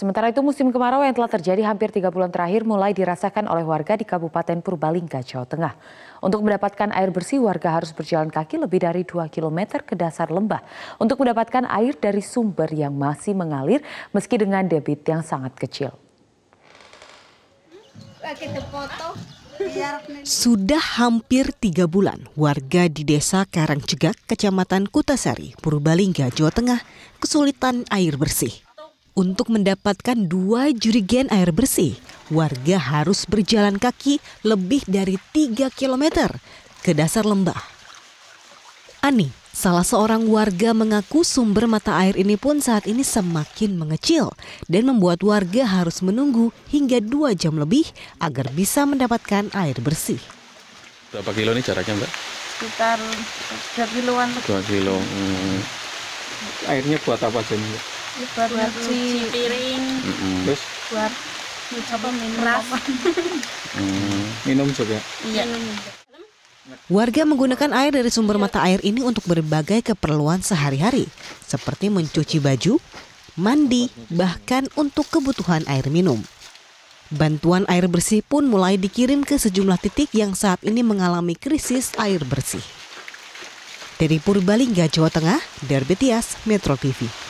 Sementara itu musim kemarau yang telah terjadi hampir tiga bulan terakhir mulai dirasakan oleh warga di Kabupaten Purbalingga, Jawa Tengah. Untuk mendapatkan air bersih, warga harus berjalan kaki lebih dari 2 km ke dasar lembah untuk mendapatkan air dari sumber yang masih mengalir meski dengan debit yang sangat kecil. Sudah hampir tiga bulan, warga di desa Karangcegak, kecamatan Kutasari, Purbalingga, Jawa Tengah, kesulitan air bersih. Untuk mendapatkan dua jurigen air bersih, warga harus berjalan kaki lebih dari 3 km ke dasar lembah. Ani, salah seorang warga mengaku sumber mata air ini pun saat ini semakin mengecil dan membuat warga harus menunggu hingga dua jam lebih agar bisa mendapatkan air bersih. Berapa kilo ini jaraknya mbak? Sekitar 2 kiloan. 2 kilo. Hmm. Airnya buat apa saja? mbak? buat nyuci piring terus buat nyuci apa minum mm. minum juga iya Warga menggunakan air dari sumber mata air ini untuk berbagai keperluan sehari-hari, seperti mencuci baju, mandi, bahkan untuk kebutuhan air minum. Bantuan air bersih pun mulai dikirim ke sejumlah titik yang saat ini mengalami krisis air bersih. Dari Purbalingga, Jawa Tengah, Derbetias, Metro TV.